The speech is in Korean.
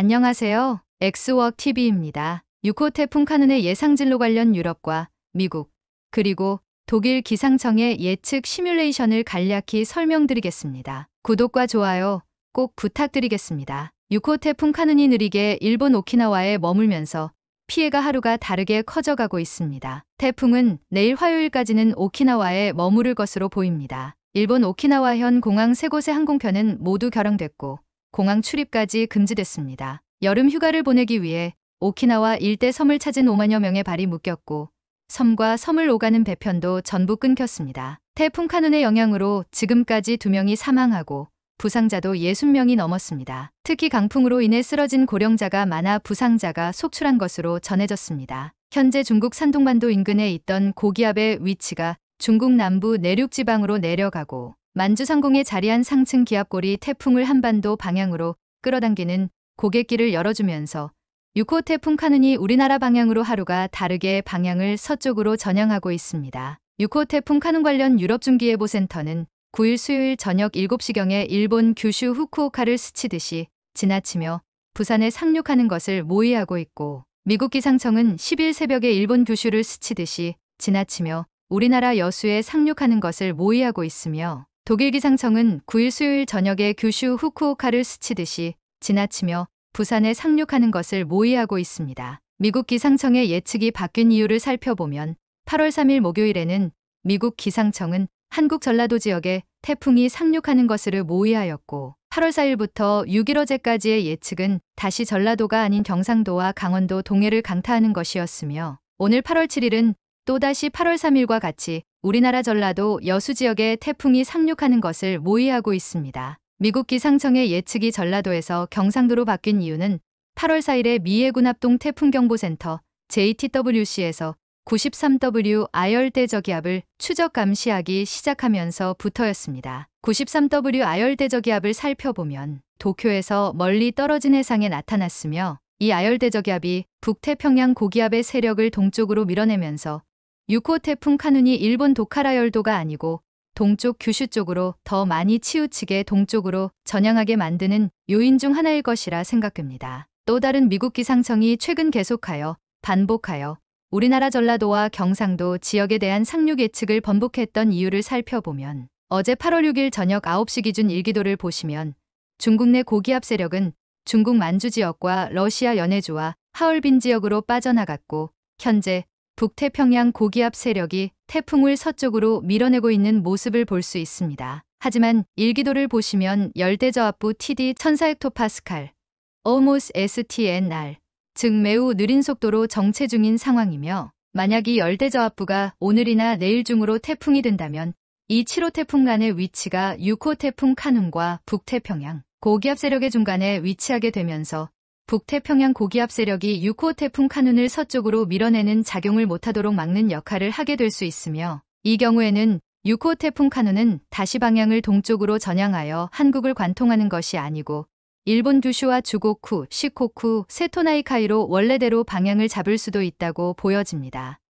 안녕하세요. 엑스워크 TV입니다. 6호 태풍 카눈의 예상진로 관련 유럽과 미국 그리고 독일 기상청의 예측 시뮬레이션을 간략히 설명드리겠습니다. 구독과 좋아요 꼭 부탁드리겠습니다. 6호 태풍 카눈이 느리게 일본 오키나와에 머물면서 피해가 하루가 다르게 커져가고 있습니다. 태풍은 내일 화요일까지는 오키나와에 머무를 것으로 보입니다. 일본 오키나와현 공항 세 곳의 항공편은 모두 결항됐고 공항 출입까지 금지됐습니다. 여름 휴가를 보내기 위해 오키나와 일대 섬을 찾은 5만여 명의 발이 묶였고 섬과 섬을 오가는 배편도 전부 끊겼습니다. 태풍 카눈의 영향으로 지금까지 2명이 사망하고 부상자도 60명이 넘었습니다. 특히 강풍으로 인해 쓰러진 고령자가 많아 부상자가 속출한 것으로 전해졌습니다. 현재 중국 산동반도 인근에 있던 고기압의 위치가 중국 남부 내륙 지방으로 내려가고 만주상공에 자리한 상층 기압골이 태풍을 한반도 방향으로 끌어당기는 고객길을 열어주면서 6호 태풍 카눈이 우리나라 방향으로 하루가 다르게 방향을 서쪽으로 전향하고 있습니다. 6호 태풍 카눈 관련 유럽중기예보센터는 9일 수요일 저녁 7시경에 일본 규슈 후쿠오카를 스치듯이 지나치며 부산에 상륙하는 것을 모의하고 있고 미국 기상청은 10일 새벽에 일본 규슈를 스치듯이 지나치며 우리나라 여수에 상륙하는 것을 모의하고 있으며 독일 기상청은 9일 수요일 저녁에 규슈 후쿠오카를 스치듯이 지나치며 부산에 상륙하는 것을 모의하고 있습니다. 미국 기상청의 예측이 바뀐 이유를 살펴보면 8월 3일 목요일에는 미국 기상청은 한국 전라도 지역에 태풍이 상륙하는 것을 모의하였고 8월 4일부터 6일 어제까지의 예측은 다시 전라도가 아닌 경상도와 강원도 동해를 강타하는 것이었으며 오늘 8월 7일은 또다시 8월 3일과 같이 우리나라 전라도 여수 지역에 태풍이 상륙하는 것을 모의하고 있습니다. 미국 기상청의 예측이 전라도에서 경상도로 바뀐 이유는 8월 4일에 미해군 합동 태풍경보센터 JTWC에서 93W 아열대 저기압을 추적 감시하기 시작하면서 부터였습니다. 93W 아열대 저기압을 살펴보면 도쿄에서 멀리 떨어진 해상에 나타났으며 이 아열대 저기압이 북태평양 고기압의 세력을 동쪽으로 밀어내면서 6호 태풍 카눈이 일본 도카라열도가 아니고 동쪽 규슈 쪽으로 더 많이 치우치게 동쪽으로 전향하게 만드는 요인 중 하나일 것이라 생각됩니다. 또 다른 미국 기상청이 최근 계속하여 반복하여 우리나라 전라도와 경상도 지역에 대한 상륙 예측을 번복했던 이유를 살펴보면 어제 8월 6일 저녁 9시 기준 일기도를 보시면 중국 내 고기압 세력은 중국 만주 지역과 러시아 연해주와 하얼빈 지역으로 빠져나갔고 현재 북태평양 고기압 세력이 태풍을 서쪽으로 밀어내고 있는 모습을 볼 수 있습니다. 하지만 일기도를 보시면 열대저압부 TD 1400헥토파스칼, almost STNR, 즉 매우 느린 속도로 정체 중인 상황이며 만약 이 열대저압부가 오늘이나 내일 중으로 태풍이 된다면 이 7호 태풍 간의 위치가 6호 태풍 카눔과 북태평양, 고기압 세력의 중간에 위치하게 되면서 북태평양 고기압 세력이 6호 태풍 카눈을 서쪽으로 밀어내는 작용을 못하도록 막는 역할을 하게 될 수 있으며 이 경우에는 6호 태풍 카눈은 다시 방향을 동쪽으로 전향하여 한국을 관통하는 것이 아니고 일본 규슈와 주고쿠, 시코쿠, 세토나이카이로 원래대로 방향을 잡을 수도 있다고 보여집니다.